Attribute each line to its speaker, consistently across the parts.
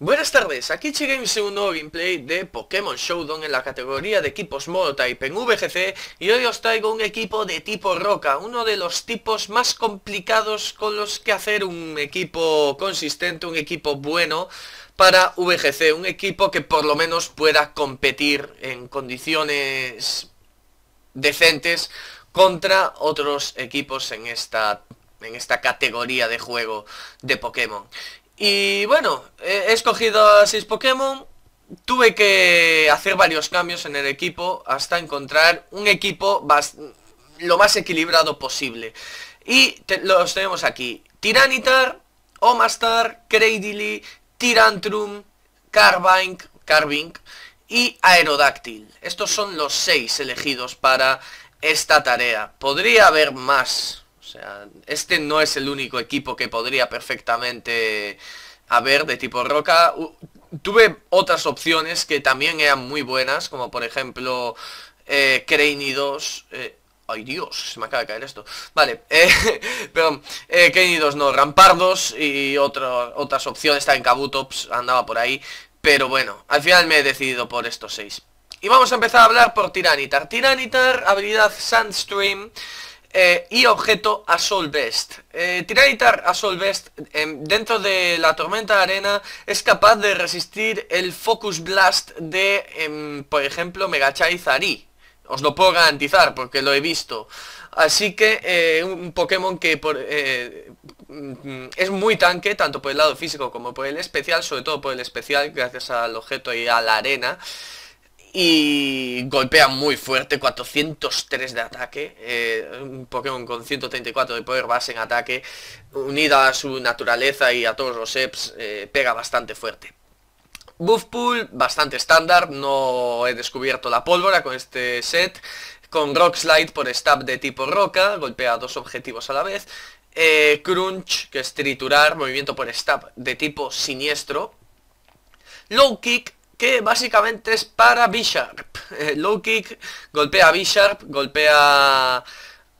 Speaker 1: Buenas tardes, aquí Chigames un nuevo gameplay de Pokémon Showdown en la categoría de equipos Monotype en VGC y hoy os traigo un equipo de tipo roca, uno de los tipos más complicados con los que hacer un equipo consistente, un equipo bueno para VGC, un equipo que por lo menos pueda competir en condiciones decentes contra otros equipos en esta en esta categoría de juego de Pokémon. Y bueno, he escogido a 6 Pokémon. Tuve que hacer varios cambios en el equipo hasta encontrar un equipo lo más equilibrado posible. Y los tenemos aquí. Tiranitar, Omastar, Cradily, Tirantrum, Carbink, Carbink y Aerodáctil Estos son los seis elegidos para esta tarea. Podría haber más, sea, este no es el único equipo que podría perfectamente haber de tipo roca. Tuve otras opciones que también eran muy buenas, como por ejemplo eh, 2. Eh, ¡Ay Dios! Se me acaba de caer esto. Vale, eh, perdón. Eh, 2 no, Rampardos y otras opciones. Está en Kabutops, andaba por ahí. Pero bueno, al final me he decidido por estos seis. Y vamos a empezar a hablar por Tiranitar. Tiranitar, habilidad Sandstream. Eh, y objeto a Sol Best. dentro de la tormenta de arena es capaz de resistir el Focus Blast de, em, por ejemplo, Megachai Zari. Os lo puedo garantizar porque lo he visto. Así que eh, un Pokémon que por, eh, mm, es muy tanque, tanto por el lado físico como por el especial, sobre todo por el especial, gracias al objeto y a la arena. Y golpea muy fuerte, 403 de ataque, eh, un Pokémon con 134 de poder base en ataque, unida a su naturaleza y a todos los EPs, eh, pega bastante fuerte. Buff Pool, bastante estándar, no he descubierto la pólvora con este set. Con Rock Slide por stab de tipo roca, golpea dos objetivos a la vez. Eh, crunch, que es triturar, movimiento por stab de tipo siniestro. Low Kick, que básicamente es para B-Sharp. Eh, low kick, golpea B-Sharp, golpea...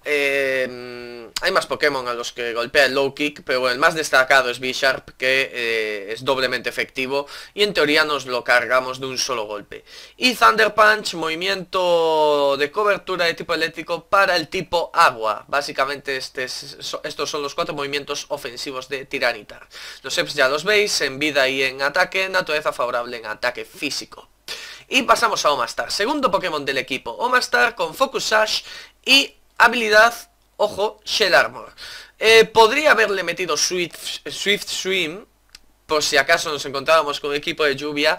Speaker 1: Eh, hay más Pokémon a los que golpea el low kick, pero el más destacado es Bisharp, sharp que eh, es doblemente efectivo y en teoría nos lo cargamos de un solo golpe. Y Thunder Punch, movimiento de cobertura de tipo eléctrico para el tipo agua. Básicamente este estos son los cuatro movimientos ofensivos de Tiranitar. Los EPS ya los veis, en vida y en ataque, naturaleza favorable en ataque físico. Y pasamos a Omastar, segundo Pokémon del equipo. Omastar con Focus Sash y habilidad Ojo, Shell Armor. Eh, podría haberle metido Swift, Swift Swim, por si acaso nos encontrábamos con equipo de lluvia,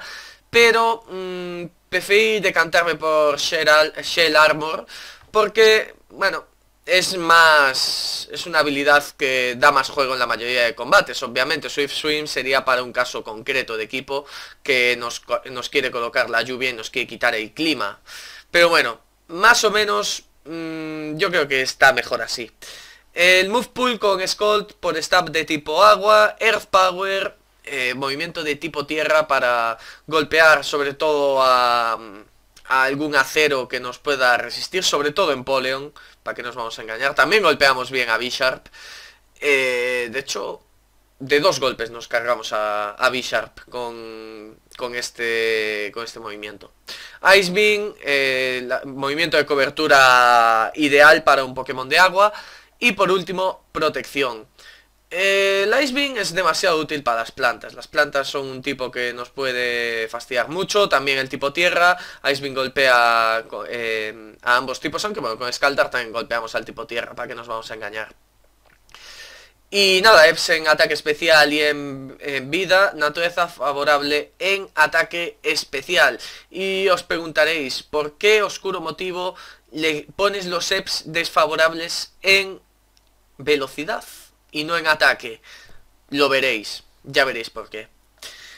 Speaker 1: pero mmm, preferí decantarme por Shell, Armor, porque, bueno, es más... es una habilidad que da más juego en la mayoría de combates, obviamente. Swift Swim sería para un caso concreto de equipo que nos, nos quiere colocar la lluvia y nos quiere quitar el clima. Pero bueno, más o menos Mm, yo creo que está mejor así. El Move Pool con Scold por Stab de tipo agua, Earth Power, eh, movimiento de tipo tierra para golpear sobre todo a, algún acero que nos pueda resistir, sobre todo en Poleon, para que nos vamos a engañar. También golpeamos bien a B-Sharp. Eh, de hecho, de dos golpes nos cargamos a, a B-Sharp con con este, con este movimiento. Ice Beam, eh, movimiento de cobertura ideal para un Pokémon de agua. Y por último, protección. Eh, el Ice Beam es demasiado útil para las plantas. Las plantas son un tipo que nos puede fastidiar mucho. También el tipo tierra. Ice Beam golpea eh, a ambos tipos, aunque bueno, con Scaldar también golpeamos al tipo tierra, para que nos vamos a engañar. Y nada, EPS en ataque especial y en, vida, naturaleza favorable en ataque especial. Y os preguntaréis, ¿por qué oscuro motivo le pones los EPS desfavorables en velocidad y no en ataque? Lo veréis, ya veréis por qué.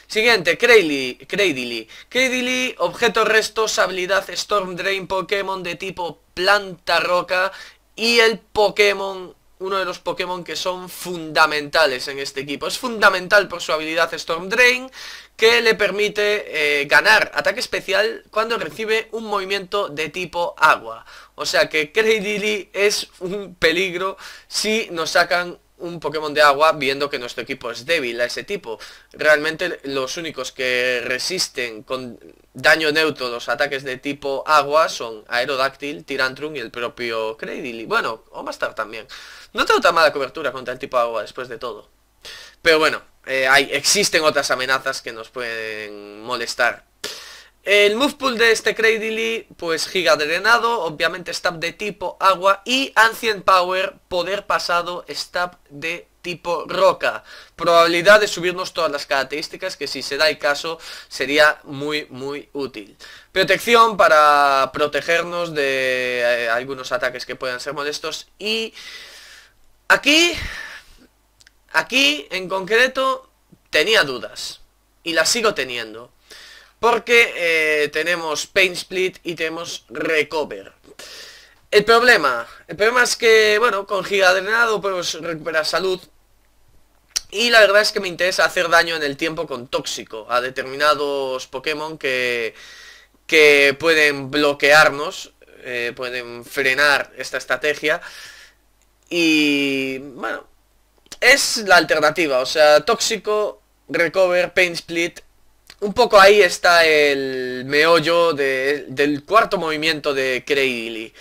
Speaker 1: Siguiente, Cradily. Cradily, objeto restos, habilidad Storm Drain, Pokémon de tipo planta roca y el Pokémon uno de los Pokémon que son fundamentales en este equipo. Es fundamental por su habilidad Storm Drain, que le permite eh, ganar ataque especial cuando recibe un movimiento de tipo agua. O sea que Crazy es un peligro si nos sacan un Pokémon de agua viendo que nuestro equipo es débil a ese tipo. Realmente los únicos que resisten con daño neutro los ataques de tipo agua son Aerodáctil, Tirantrum y el propio Cradily. Bueno, o a también. No tengo tan mala cobertura contra el tipo agua después de todo. Pero bueno, eh, hay, existen otras amenazas que nos pueden molestar. El move pool de este Cradily, pues giga de drenado, obviamente stab de tipo agua y Ancient Power, poder pasado, stab de tipo roca. Probabilidad de subirnos todas las características que si se da el caso sería muy muy útil. Protección para protegernos de eh, algunos ataques que puedan ser molestos y aquí, aquí en concreto tenía dudas y las sigo teniendo. Porque eh, tenemos Pain Split y tenemos Recover El problema El problema es que, bueno, con Drenado podemos recuperar salud y la verdad es que me interesa hacer daño en el tiempo con tóxico a determinados Pokémon que, que pueden bloquearnos, eh, pueden frenar esta estrategia. Y bueno, es la alternativa, o sea, tóxico, recover, pain split un poco ahí está el meollo del cuarto movimiento de Cradily.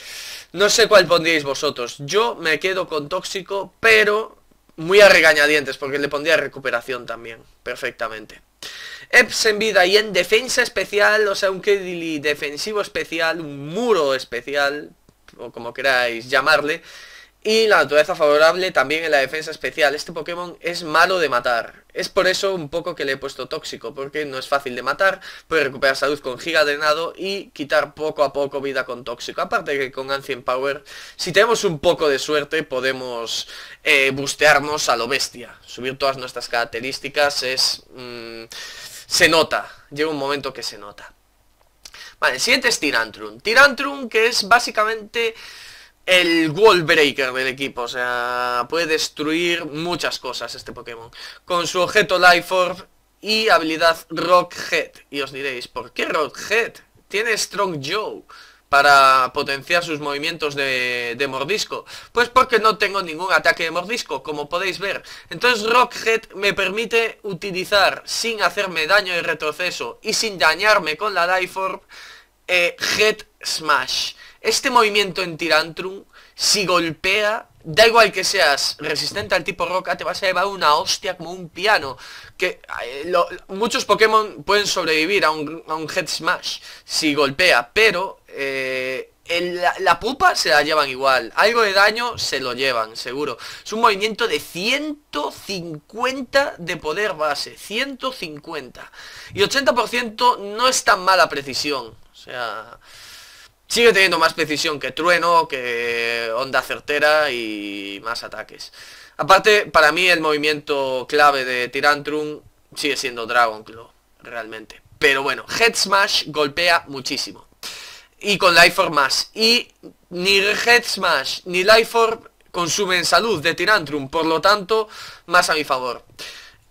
Speaker 1: No sé cuál pondríais vosotros. Yo me quedo con tóxico, pero muy a regañadientes, porque le pondría recuperación también, perfectamente. Eps en vida y en defensa especial, o sea, un Cradily defensivo especial, un muro especial, o como queráis llamarle. Y la naturaleza favorable también en la defensa especial. Este Pokémon es malo de matar. Es por eso un poco que le he puesto tóxico, porque no es fácil de matar, puede recuperar salud con giga drenado y quitar poco a poco vida con tóxico. Aparte que con Ancient Power, si tenemos un poco de suerte, podemos eh, bustearnos a lo bestia. Subir todas nuestras características es... Mm, se nota, llega un momento que se nota. Vale, el siguiente es Tirantrum. Tirantrum que es básicamente el wall breaker del equipo, o sea, puede destruir muchas cosas este Pokémon. Con su objeto Life Orb y habilidad Rock Head. Y os diréis, ¿por qué Rock Head? Tiene Strong Joe para potenciar sus movimientos de, mordisco. Pues porque no tengo ningún ataque de mordisco, como podéis ver. Entonces Rock Head me permite utilizar, sin hacerme daño y retroceso y sin dañarme con la Life Orb, eh, Head Smash. Este movimiento en Tirantrum, si golpea, da igual que seas resistente al tipo roca, te vas a llevar una hostia como un piano. Que eh, muchos Pokémon pueden sobrevivir a un, Head Smash si golpea, pero eh, la, la, pupa se la llevan igual. Algo de daño se lo llevan, seguro. Es un movimiento de 150 de poder base. 150. Y 80% no es tan mala precisión. O sea sigue teniendo más precisión que Trueno, que onda certera y más ataques. Aparte, para mí el movimiento clave de Tirantrum sigue siendo Dragon Claw, realmente. Pero bueno, Head Smash golpea muchísimo. Y con Life Orb más. Y ni Head Smash ni Life Orb consumen salud de Tirantrum, por lo tanto, más a mi favor.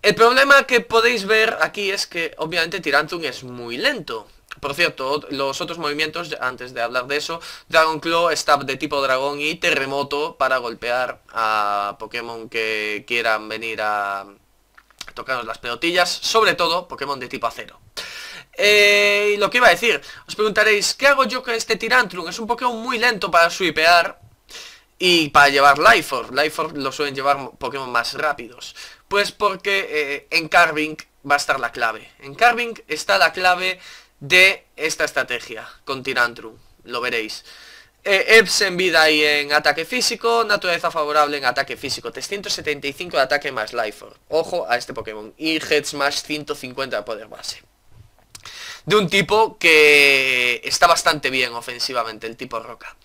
Speaker 1: El problema que podéis ver aquí es que obviamente Tirantrum es muy lento por cierto, los otros movimientos, antes de hablar de eso, Dragon Claw, Stab de tipo dragón y Terremoto para golpear a Pokémon que quieran venir a tocarnos las pelotillas, sobre todo Pokémon de tipo acero. Eh, lo que iba a decir, os preguntaréis, ¿qué hago yo con este Tirantrum? Es un Pokémon muy lento para swipear y para llevar Life Orb. Life Orb lo suelen llevar Pokémon más rápidos. Pues porque eh, en Carving va a estar la clave. En Carving está la clave de esta estrategia con Tirantrum, lo veréis. EPS eh, en vida y en ataque físico, naturaleza favorable en ataque físico, 375 de ataque más life Ojo a este Pokémon. Y Heads más 150 de poder base. De un tipo que está bastante bien ofensivamente, el tipo roca.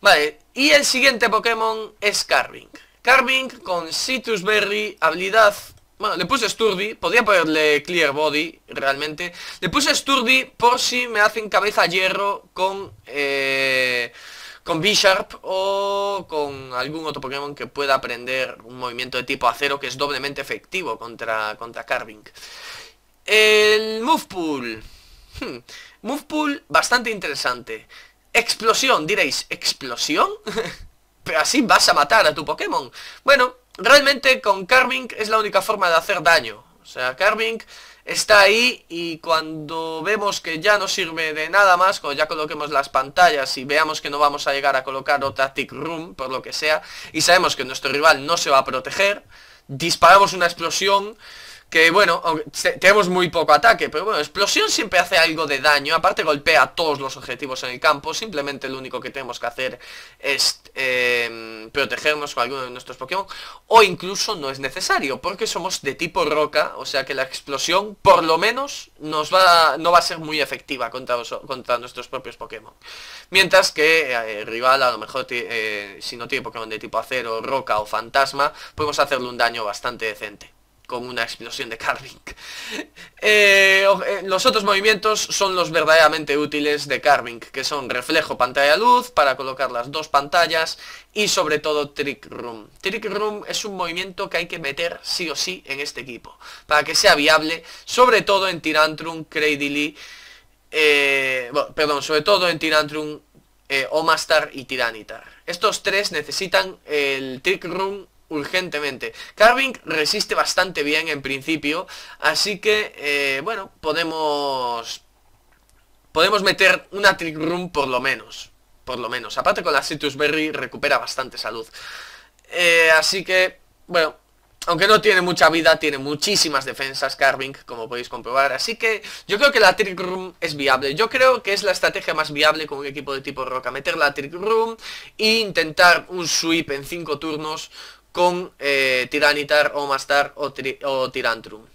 Speaker 1: Vale, y el siguiente Pokémon es Carving. Carving con Situs Berry, habilidad bueno, le puse Sturdy, podría ponerle Clear Body, realmente. Le puse Sturdy por si me hacen cabeza hierro con... Eh, con B-Sharp o con algún otro Pokémon que pueda aprender un movimiento de tipo acero que es doblemente efectivo contra, contra Carving. El Move Pool. Hmm. Move Pool bastante interesante. Explosión, diréis, ¿explosión? Pero así vas a matar a tu Pokémon. Bueno, Realmente con Carving es la única forma de hacer daño. O sea, Carving está ahí y cuando vemos que ya no sirve de nada más, cuando ya coloquemos las pantallas y veamos que no vamos a llegar a colocar otra Tick Room, por lo que sea, y sabemos que nuestro rival no se va a proteger, disparamos una explosión que bueno, tenemos muy poco ataque Pero bueno, explosión siempre hace algo de daño Aparte golpea a todos los objetivos en el campo Simplemente lo único que tenemos que hacer Es eh, protegernos con alguno de nuestros Pokémon O incluso no es necesario Porque somos de tipo roca O sea que la explosión por lo menos nos va, No va a ser muy efectiva Contra, contra nuestros propios Pokémon Mientras que eh, el rival a lo mejor eh, Si no tiene Pokémon de tipo acero, roca o fantasma Podemos hacerle un daño bastante decente con una explosión de Carving. Eh, eh, los otros movimientos son los verdaderamente útiles de Carving, que son reflejo pantalla-luz para colocar las dos pantallas y sobre todo Trick Room. Trick Room es un movimiento que hay que meter sí o sí en este equipo, para que sea viable, sobre todo en Tirantrum, Cradily, eh, perdón, sobre todo en Tirantrum, Omastar y Tiranitar. Estos tres necesitan el Trick Room urgentemente. Carving resiste bastante bien en principio, así que, eh, bueno, podemos... Podemos meter una Trick Room por lo menos. Por lo menos. Aparte con la Citrus Berry recupera bastante salud. Eh, así que, bueno, aunque no tiene mucha vida, tiene muchísimas defensas Carving, como podéis comprobar. Así que yo creo que la Trick Room es viable. Yo creo que es la estrategia más viable con un equipo de tipo roca. Meter la Trick Room e intentar un sweep en 5 turnos con eh, Tiranitar o Mastar o, Tirantrum.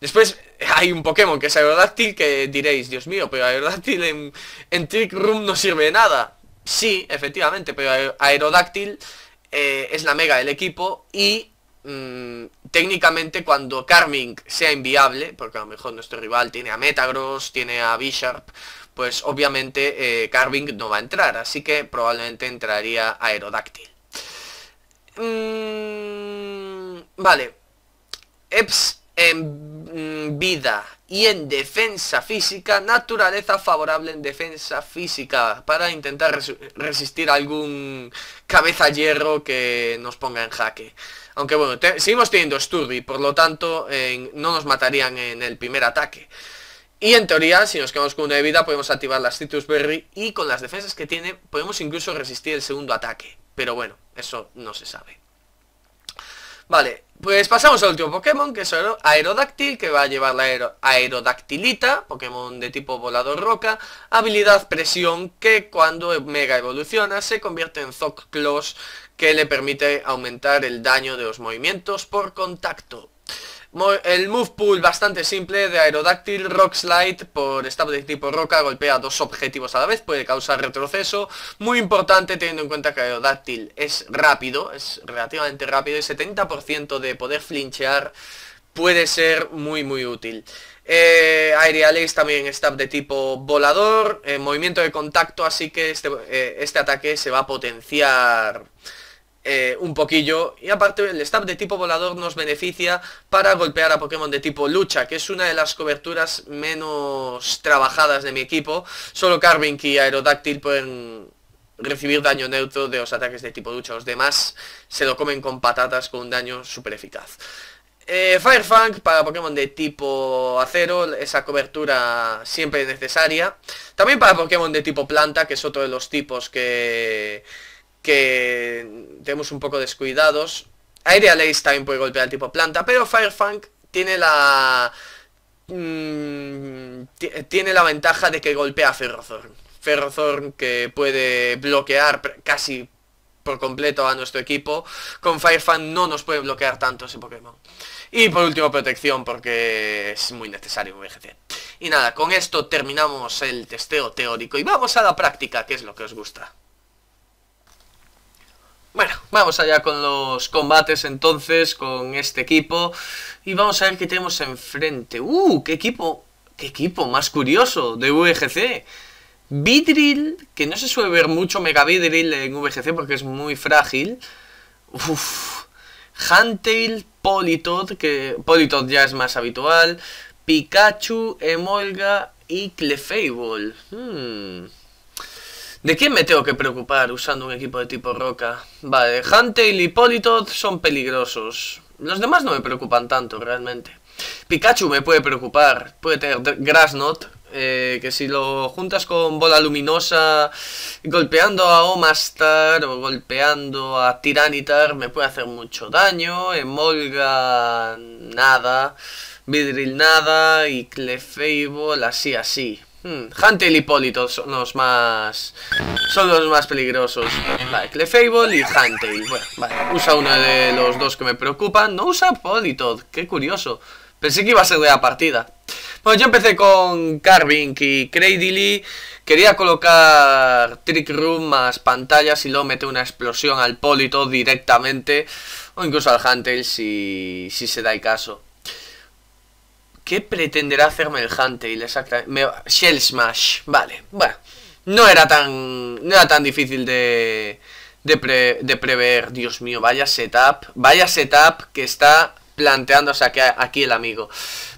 Speaker 1: Después hay un Pokémon que es Aerodáctil. que diréis, Dios mío, pero Aerodáctil en, Trick Room no sirve de nada. Sí, efectivamente, pero Aerodáctil eh, es la mega del equipo y mm, técnicamente cuando Carving sea inviable, porque a lo mejor nuestro rival tiene a Metagross, tiene a Bisharp, pues obviamente eh, Carving no va a entrar, así que probablemente entraría Aerodáctil. Mm, vale. Eps en mm, vida y en defensa física, naturaleza favorable en defensa física para intentar resistir algún cabeza hierro que nos ponga en jaque. Aunque bueno, seguimos teniendo Sturdy, por lo tanto no nos matarían en el primer ataque. Y en teoría, si nos quedamos con una de vida, podemos activar la Citrus Berry y con las defensas que tiene, podemos incluso resistir el segundo ataque. Pero bueno, eso no se sabe. Vale, pues pasamos al último Pokémon, que es Aerodáctil, que va a llevar la Pokémon de tipo volador roca, habilidad presión, que cuando mega evoluciona se convierte en Close que le permite aumentar el daño de los movimientos por contacto. El move pool bastante simple de Aerodactyl, Rock Slide por stab de tipo roca, golpea dos objetivos a la vez, puede causar retroceso. Muy importante teniendo en cuenta que aerodáctil es rápido, es relativamente rápido y 70% de poder flinchear puede ser muy muy útil. Eh, Aerial Ace también stab de tipo volador, eh, movimiento de contacto, así que este, eh, este ataque se va a potenciar eh, un poquillo. Y aparte el staff de tipo volador nos beneficia para golpear a Pokémon de tipo lucha, que es una de las coberturas menos trabajadas de mi equipo. Solo Carvink y Aerodáctil pueden recibir daño neutro de los ataques de tipo lucha. Los demás se lo comen con patatas con un daño súper eficaz. Eh, Firefang para Pokémon de tipo acero, esa cobertura siempre necesaria. También para Pokémon de tipo planta, que es otro de los tipos que que tenemos un poco descuidados. Aerial Ace también puede golpear al tipo planta, pero Firefunk tiene la... Mm, tiene la ventaja de que golpea a Ferrothorn, Ferrothorn que puede bloquear casi por completo a nuestro equipo. Con Firefunk no nos puede bloquear tanto ese Pokémon. Y por último, protección, porque es muy necesario un Y nada, con esto terminamos el testeo teórico y vamos a la práctica, que es lo que os gusta. Bueno, vamos allá con los combates entonces, con este equipo. Y vamos a ver qué tenemos enfrente. ¡Uh! ¡Qué equipo! ¡Qué equipo más curioso de VGC! Vidril, que no se suele ver mucho Mega Vidril en VGC porque es muy frágil. Uff. Huntail, Politoed, que Politoed ya es más habitual. Pikachu, Emolga y Clefable. Hmm. ¿De quién me tengo que preocupar usando un equipo de tipo roca? Vale, Huntail y Hipólito son peligrosos. Los demás no me preocupan tanto, realmente. Pikachu me puede preocupar. Puede tener Grassnot, eh, que si lo juntas con bola luminosa, golpeando a Omastar o golpeando a Tiranitar, me puede hacer mucho daño. Emolga, nada. Vidril, nada. Y Clefable, así, así. Hmm, y Hipólito son los más... Son los más peligrosos. Vale, Clefable y Hunter. Bueno, vale, usa uno de los dos que me preocupan. No usa Polytod, qué curioso. Pensé que iba a ser de la partida. Bueno, yo empecé con Carving y Cradily. Quería colocar Trick Room más pantallas y luego mete una explosión al Polito directamente. O incluso al Hunter si, si se da el caso. ¿Qué pretenderá hacerme el Huntail Exactamente. Shell Smash. Vale, bueno. No era tan. No era tan difícil de. De, de prever, Dios mío, vaya setup, vaya setup que está planteándose aquí, aquí el amigo.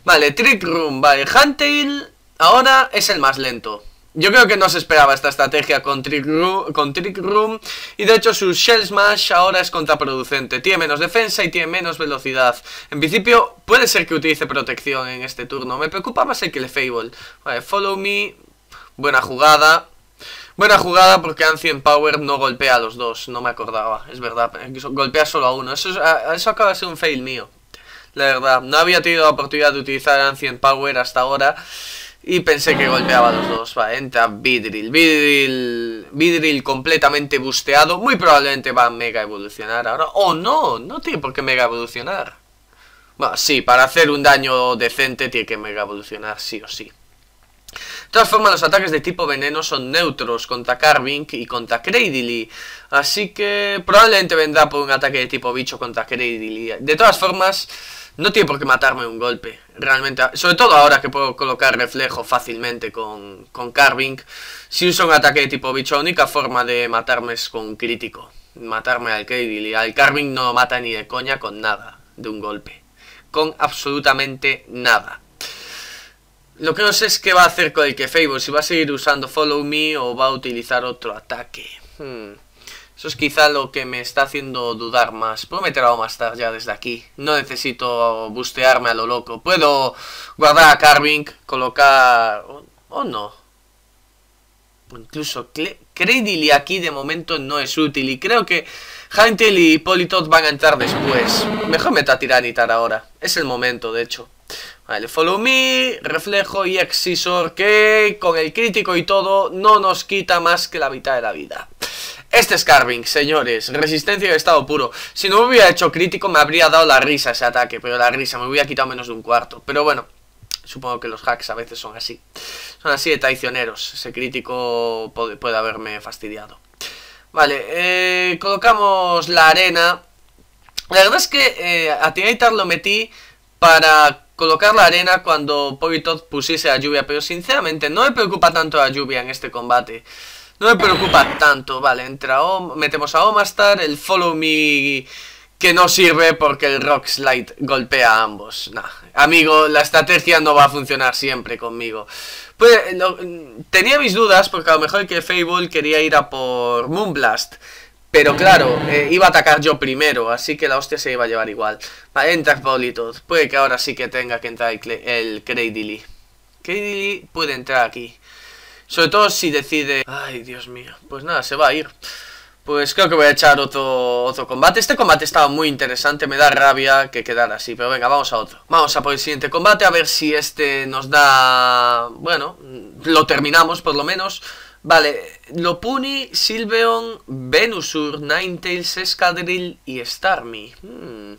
Speaker 1: Vale, Trick Room, vale, Huntail ahora es el más lento. Yo creo que no se esperaba esta estrategia con Trick, Room, con Trick Room y de hecho su Shell Smash ahora es contraproducente. Tiene menos defensa y tiene menos velocidad. En principio puede ser que utilice protección en este turno. Me preocupa más el que le Fable. Vale, Follow Me, buena jugada. Buena jugada porque Ancient Power no golpea a los dos, no me acordaba, es verdad, golpea solo a uno, eso, ah, eso acaba de ser un fail mío, la verdad, no había tenido la oportunidad de utilizar Ancient Power hasta ahora, y pensé que golpeaba a los dos. Va, entra Vidril. Vidril. Vidril completamente busteado. Muy probablemente va a mega evolucionar ahora. Oh, no. No tiene por qué mega evolucionar. Bueno, sí, para hacer un daño decente tiene que mega evolucionar, sí o sí. De todas formas, los ataques de tipo veneno son neutros contra Carving y contra Cradily. Así que probablemente vendrá por un ataque de tipo bicho contra Cradily. De todas formas, no tiene por qué matarme un golpe. Realmente, sobre todo ahora que puedo colocar reflejo fácilmente con, Carving, Si uso un ataque de tipo bicho, la única forma de matarme es con crítico. Matarme al Cradily. Al Carving no mata ni de coña con nada de un golpe. Con absolutamente nada. Lo que no sé es qué va a hacer con el Kefable, si va a seguir usando Follow Me o va a utilizar otro ataque. Hmm. Eso es quizá lo que me está haciendo dudar más. Puedo meter a Omastar ya desde aquí. No necesito bustearme a lo loco. Puedo guardar a Carving, colocar... ¿O no? Incluso Credily aquí de momento no es útil. Y creo que Huntel y Politoth van a entrar después. Mejor meta a Tiranitar ahora. Es el momento, de hecho. Vale, Follow Me, Reflejo y excisor que con el crítico y todo no nos quita más que la mitad de la vida. Este es Carving, señores, resistencia de estado puro. Si no me hubiera hecho crítico me habría dado la risa ese ataque, pero la risa me hubiera quitado menos de un cuarto. Pero bueno, supongo que los hacks a veces son así. Son así de traicioneros, ese crítico puede, haberme fastidiado. Vale, eh, colocamos la arena. La verdad es que eh, a Tinaitar lo metí para colocar la arena cuando Porytot pusiese la lluvia, pero sinceramente no me preocupa tanto la lluvia en este combate. No me preocupa tanto, vale, entra metemos a Omastar, el Follow Me que no sirve porque el Rock Slide golpea a ambos. Nah, amigo, la estrategia no va a funcionar siempre conmigo. Pues, mm, tenía mis dudas porque a lo mejor que Fable quería ir a por Moonblast. Pero claro, eh, iba a atacar yo primero, así que la hostia se iba a llevar igual. Vale, entra Paulito, Puede que ahora sí que tenga que entrar el Cradily. Cradily puede entrar aquí. Sobre todo si decide... Ay, Dios mío. Pues nada, se va a ir. Pues creo que voy a echar otro, otro combate. Este combate estaba muy interesante. Me da rabia que quedara así. Pero venga, vamos a otro. Vamos a por el siguiente combate. A ver si este nos da... Bueno, lo terminamos por lo menos. Vale, Lopuni, Silveon, Venusur, Ninetales, Escadril y Starmie. Hmm.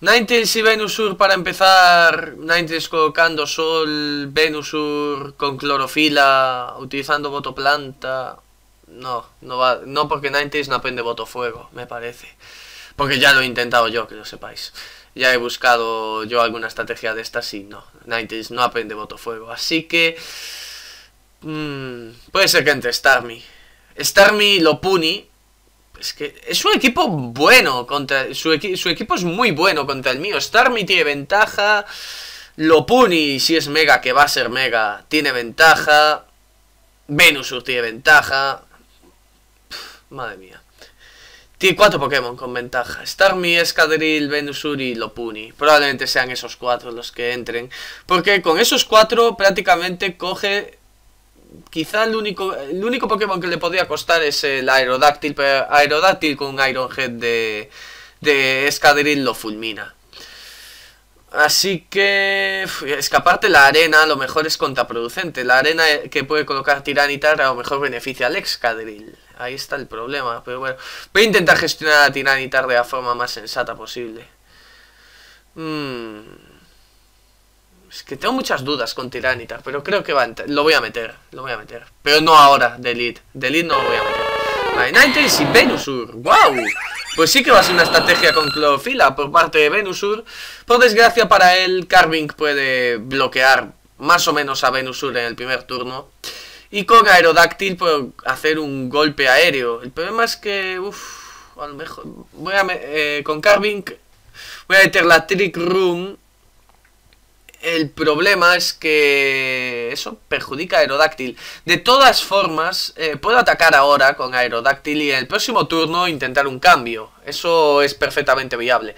Speaker 1: Ninetales y Venusur para empezar. Ninetales colocando sol, Venusur con clorofila, utilizando Botoplanta No, no va, no porque Ninetales no aprende voto me parece. Porque ya lo he intentado yo, que lo sepáis. Ya he buscado yo alguna estrategia de estas y no. Ninetales no aprende voto Así que... Mm, puede ser que entre Starmie. Starmie lo Es que es un equipo bueno contra... Su, su equipo es muy bueno contra el mío. Starmie tiene ventaja. Lopuni si es mega, que va a ser mega, tiene ventaja. Venusur tiene ventaja. madre mía. Tiene cuatro Pokémon con ventaja. Starmie, Escadril, Venusur y Lopuni. Probablemente sean esos cuatro los que entren. Porque con esos cuatro prácticamente coge quizá el único, el único Pokémon que le podría costar es el Aerodáctil, pero Aerodáctil con un Iron Head de, de Escadril lo fulmina. Así que escaparte la arena a lo mejor es contraproducente. La arena que puede colocar Tiranitar a lo mejor beneficia al Excadrill. Ahí está el problema. Pero bueno, voy a intentar gestionar a Tiranitar de la forma más sensata posible. Mmm... Es que tengo muchas dudas con Tiranitar, pero creo que va lo voy a meter, lo voy a meter. Pero no ahora, de lead. no lo voy a meter. Vale, y Venusur. ¡Wow! Pues sí que va a ser una estrategia con Clofila por parte de Venusur. Por desgracia para él, Carving puede bloquear más o menos a Venusur en el primer turno. Y con Aerodáctil puede hacer un golpe aéreo. El problema es que, uff, a lo mejor... Voy a, eh, con Carving voy a meter la Trick Room el problema es que eso perjudica a Aerodáctil. De todas formas, eh, puedo atacar ahora con Aerodáctil y en el próximo turno intentar un cambio. Eso es perfectamente viable.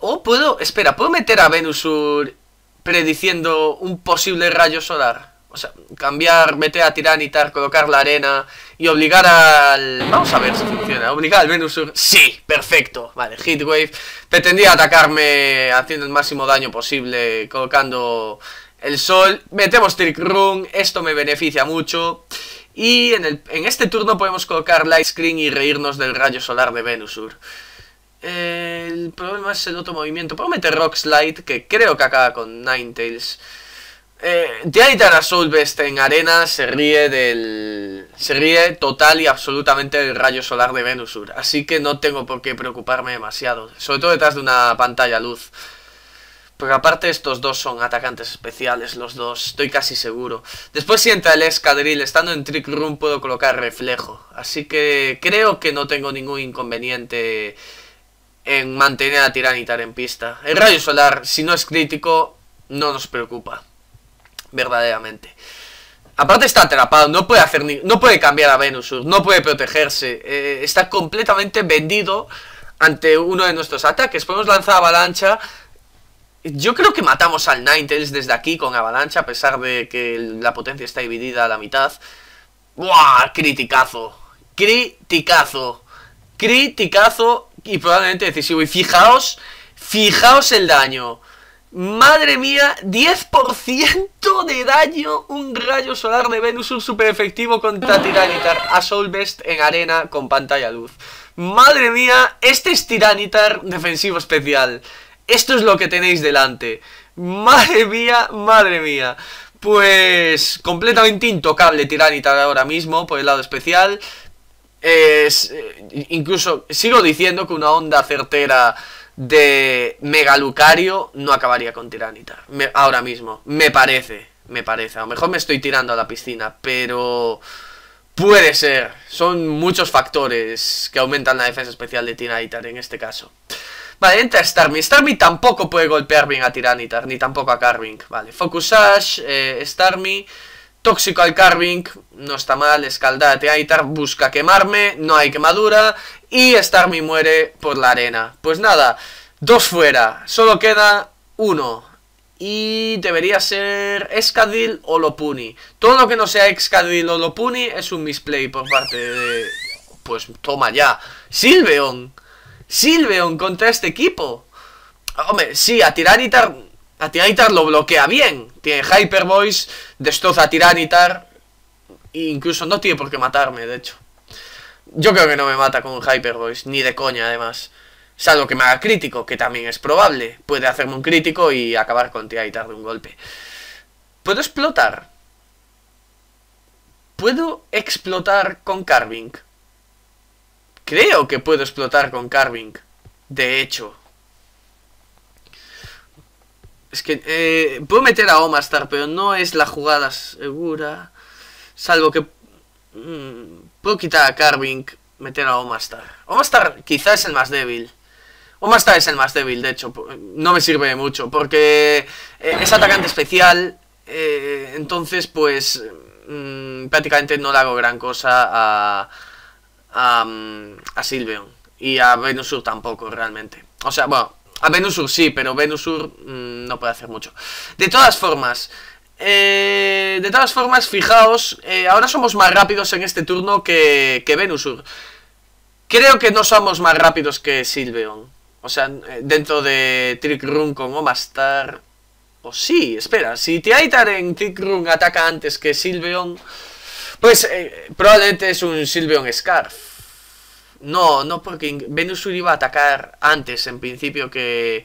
Speaker 1: O puedo... Espera, ¿puedo meter a Venusur prediciendo un posible rayo solar? O sea, cambiar, meter a Tiranitar, colocar la arena y obligar al... Vamos a ver si funciona. Obligar al Venusur. Sí, perfecto. Vale, Heatwave. Pretendía atacarme haciendo el máximo daño posible, colocando el sol. Metemos Trick Room. Esto me beneficia mucho. Y en, este turno podemos colocar Light Screen y reírnos del rayo solar de Venusur. El problema es el otro movimiento. Puedo meter Rock Slide, que creo que acaba con Ninetales. Eh, Azul Veste en arena se ríe del. Se ríe total y absolutamente del rayo solar de Venusur. Así que no tengo por qué preocuparme demasiado. Sobre todo detrás de una pantalla luz. Porque aparte estos dos son atacantes especiales, los dos, estoy casi seguro. Después si entra el escadril, estando en Trick Room puedo colocar reflejo. Así que creo que no tengo ningún inconveniente en mantener a Tiranitar en pista. El rayo solar, si no es crítico, no nos preocupa verdaderamente. Aparte está atrapado, no puede hacer ni, no puede cambiar a Venus no puede protegerse, eh, está completamente vendido ante uno de nuestros ataques. Podemos lanzar avalancha. Yo creo que matamos al Ninetales desde aquí con avalancha, a pesar de que la potencia está dividida a la mitad. ¡Buah! Criticazo. Criticazo. Criticazo y probablemente decisivo. Y fijaos, fijaos el daño. Madre mía, 10% de daño, un rayo solar de Venus, un super efectivo contra Tiranitar, a Solvest en arena con pantalla luz. Madre mía, este es Tiranitar defensivo especial. Esto es lo que tenéis delante. Madre mía, madre mía. Pues completamente intocable Tiranitar ahora mismo por el lado especial. Es, eh, incluso sigo diciendo que una onda certera de Megalucario no acabaría con Tiranitar. ahora mismo, me parece, me parece. A lo mejor me estoy tirando a la piscina, pero puede ser. Son muchos factores que aumentan la defensa especial de Tiranitar en este caso. Vale, entra Starmie. Starmie tampoco puede golpear bien a Tiranitar, ni tampoco a Carving. Vale, Focus Ash, eh, Starmie... Tóxico al Carving, no está mal, a Tiranitar busca quemarme, no hay quemadura y Starmie muere por la arena. Pues nada, dos fuera, solo queda uno y debería ser Escadil o Lopuni. Todo lo que no sea Escadil o Lopuni es un misplay por parte de... Pues toma ya. Silveon. Silveon contra este equipo. Hombre, sí, a Tiranitar... A Tiranitar lo bloquea bien. Tiene Hyper Voice, destroza Tiranitar. E incluso no tiene por qué matarme, de hecho. Yo creo que no me mata con un Hyper Voice, ni de coña además. Salvo que me haga crítico, que también es probable. Puede hacerme un crítico y acabar con Tiranitar de un golpe. Puedo explotar. Puedo explotar con Carving. Creo que puedo explotar con Carving. De hecho, es que eh, puedo meter a Omastar, pero no es la jugada segura. Salvo que... Mm, puedo quitar a Carving, meter a Omastar. Omastar quizás es el más débil. Omastar es el más débil, de hecho. No me sirve mucho, porque eh, es atacante especial. Eh, entonces, pues... Mm, prácticamente no le hago gran cosa a... A, mm, a Silveon. Y a Venusur tampoco, realmente. O sea, bueno a Venusur sí, pero Venusur mm, no puede hacer mucho. De todas formas, eh, de todas formas, fijaos, eh, ahora somos más rápidos en este turno que, Venusur. Creo que no somos más rápidos que Silveon. O sea, eh, dentro de Trick Room con Omastar... O pues sí, espera, si Tiaitar en Trick Room ataca antes que Silveon, pues probablemente es un Silveon Scarf. No, no, porque Venusur iba a atacar antes, en principio, que,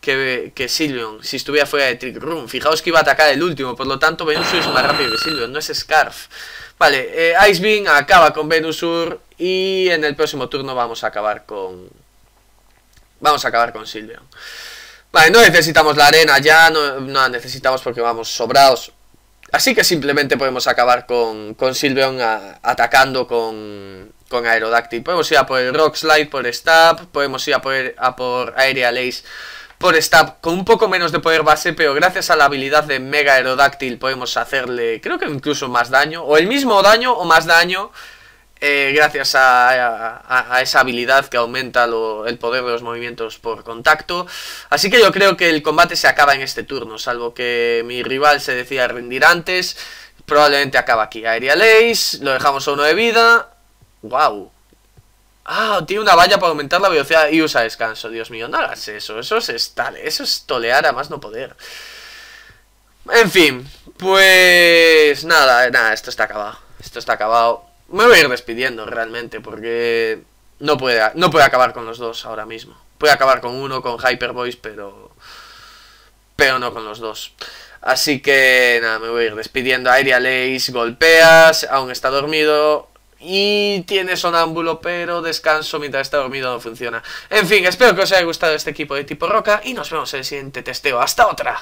Speaker 1: que, si estuviera fuera de Trick Room. Fijaos que iba a atacar el último, por lo tanto Venusur es más rápido que Silvion. no es Scarf. Vale, eh, Ice Beam acaba con Venusur y en el próximo turno vamos a acabar con... Vamos a acabar con Silveon. Vale, no necesitamos la arena ya, no, la necesitamos porque vamos sobrados. Así que simplemente podemos acabar con, con Silveon atacando con, con Aerodactyl. Podemos ir a por el Rock Slide por Stab, podemos ir a por, a por Aerial Ace por Stab, con un poco menos de poder base, pero gracias a la habilidad de Mega Aerodáctil podemos hacerle, creo que incluso más daño, o el mismo daño o más daño, eh, gracias a, esa habilidad que aumenta el poder de los movimientos por contacto. Así que yo creo que el combate se acaba en este turno, salvo que mi rival se decida rendir antes. Probablemente acaba aquí. Aerial Ace, lo dejamos a uno de vida. Wow. Ah, tiene una valla para aumentar la velocidad y usa descanso. Dios mío, no hagas eso. Eso es tal, eso es tolear a más no poder. En fin, pues nada, nada, esto está acabado. Esto está acabado. Me voy a ir despidiendo realmente porque no puede, no acabar con los dos ahora mismo. Puede acabar con uno, con Hyper Boys, pero... Pero no con los dos. Así que nada, me voy a ir despidiendo. Aerial Ace, golpeas, aún está dormido. Y tiene sonámbulo, pero descanso mientras está dormido no funciona. En fin, espero que os haya gustado este equipo de tipo roca y nos vemos en el siguiente testeo. ¡Hasta otra!